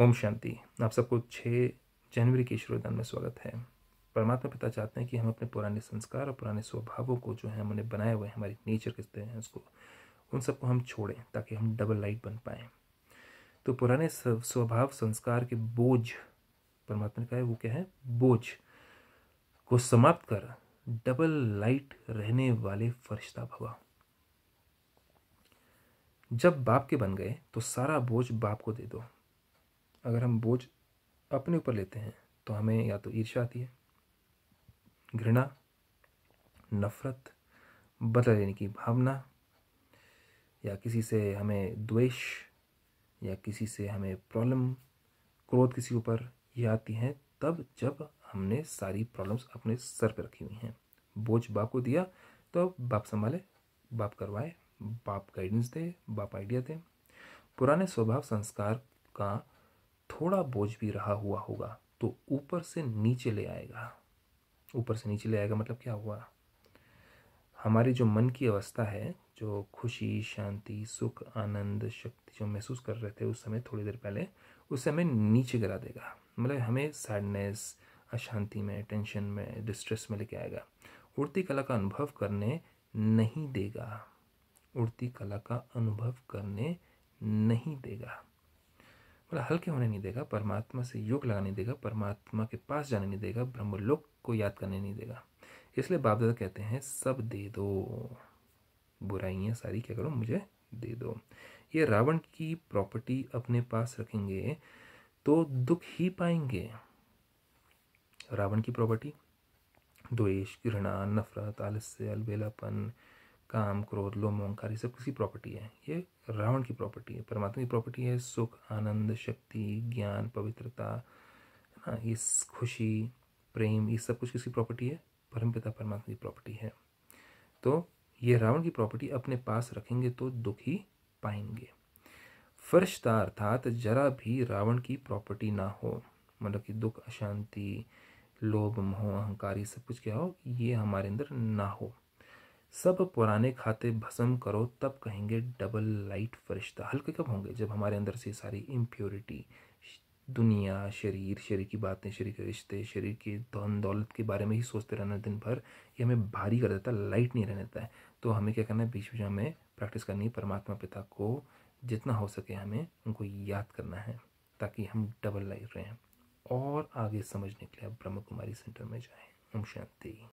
ओम शांति आप सबको छः जनवरी के शुरुआत में स्वागत है परमात्मा पिता चाहते हैं कि हम अपने पुराने संस्कार और पुराने स्वभावों को जो है हमने बनाए हुए हैं हमारी नेचर किसते हैं उसको उन सबको हम छोड़ें ताकि हम डबल लाइट बन पाए तो पुराने स्वभाव संस्कार के बोझ परमात्मा ने कहा है वो क्या है बोझ को समाप्त कर डबल लाइट रहने वाले फरिश्ता भवा जब बाप के बन गए तो सारा बोझ बाप को दे दो अगर हम बोझ अपने ऊपर लेते हैं तो हमें या तो ईर्ष्या आती है घृणा नफ़रत बदला लेने की भावना या किसी से हमें द्वेष या किसी से हमें प्रॉब्लम क्रोध किसी ऊपर ये आती हैं तब जब हमने सारी प्रॉब्लम्स अपने सर पर रखी हुई हैं बोझ बाप को दिया तो बाप संभाले बाप करवाए बाप गाइडेंस दे बाप आइडिया दे पुराने स्वभाव संस्कार का थोड़ा बोझ भी रहा हुआ होगा तो ऊपर से नीचे ले आएगा ऊपर से नीचे ले आएगा मतलब क्या हुआ हमारी जो मन की अवस्था है जो खुशी शांति सुख आनंद शक्ति जो महसूस कर रहे थे उस समय थोड़ी देर पहले उस समय नीचे गिरा देगा मतलब हमें सैडनेस अशांति में टेंशन में डिस्ट्रेस में लेके आएगा उड़ती कला का अनुभव करने नहीं देगा उड़ती कला का अनुभव करने नहीं देगा बोला हल्के होने नहीं देगा परमात्मा से योग लगाने देगा परमात्मा के पास जाने नहीं देगा ब्रह्मलोक को याद करने नहीं देगा इसलिए बाप दादा कहते हैं सब दे दो बुराइयाँ सारी क्या करो मुझे दे दो ये रावण की प्रॉपर्टी अपने पास रखेंगे तो दुख ही पाएंगे रावण की प्रॉपर्टी द्वेष घृणा नफरत आलस्य अलबेलापन काम क्रोध लोम ओंकार ये सब किसी प्रॉपर्टी है ये रावण की प्रॉपर्टी है परमात्मा की प्रॉपर्टी है सुख आनंद शक्ति ज्ञान पवित्रता है ना ये खुशी प्रेम ये सब कुछ किसी प्रॉपर्टी है परम पिता परमात्मा की प्रॉपर्टी है तो ये रावण की प्रॉपर्टी अपने पास रखेंगे तो दुखी पाएंगे फरिश्ता अर्थात जरा भी रावण की प्रॉपर्टी ना हो मतलब कि दुख अशांति लोभ मोह अहंकार ये सब कुछ क्या हो ये हमारे अंदर ना हो सब पुराने खाते भस्म करो तब कहेंगे डबल लाइट फरिश्ता हल्के कब होंगे जब हमारे अंदर से सारी इम्प्योरिटी दुनिया शरीर शरीर की बातें शरीर के रिश्ते शरीर की धन दौलत के बारे में ही सोचते रहना दिन भर ये हमें भारी कर देता है लाइट नहीं रहने देता है तो हमें क्या करना है बीच बीच हमें प्रैक्टिस करनी है परमात्मा पिता को जितना हो सके हमें उनको याद करना है ताकि हम डबल लाइट रहें और आगे समझने के लिए आप ब्रह्म कुमारी सेंटर में जाएँ ओम शांति